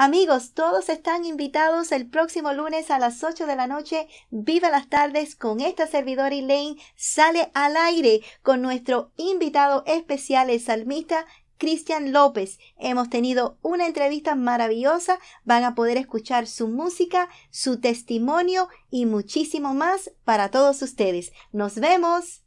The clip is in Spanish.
Amigos, todos están invitados el próximo lunes a las 8 de la noche. Viva las tardes con esta servidora Lane Sale al aire con nuestro invitado especial, el salmista Cristian López. Hemos tenido una entrevista maravillosa. Van a poder escuchar su música, su testimonio y muchísimo más para todos ustedes. Nos vemos.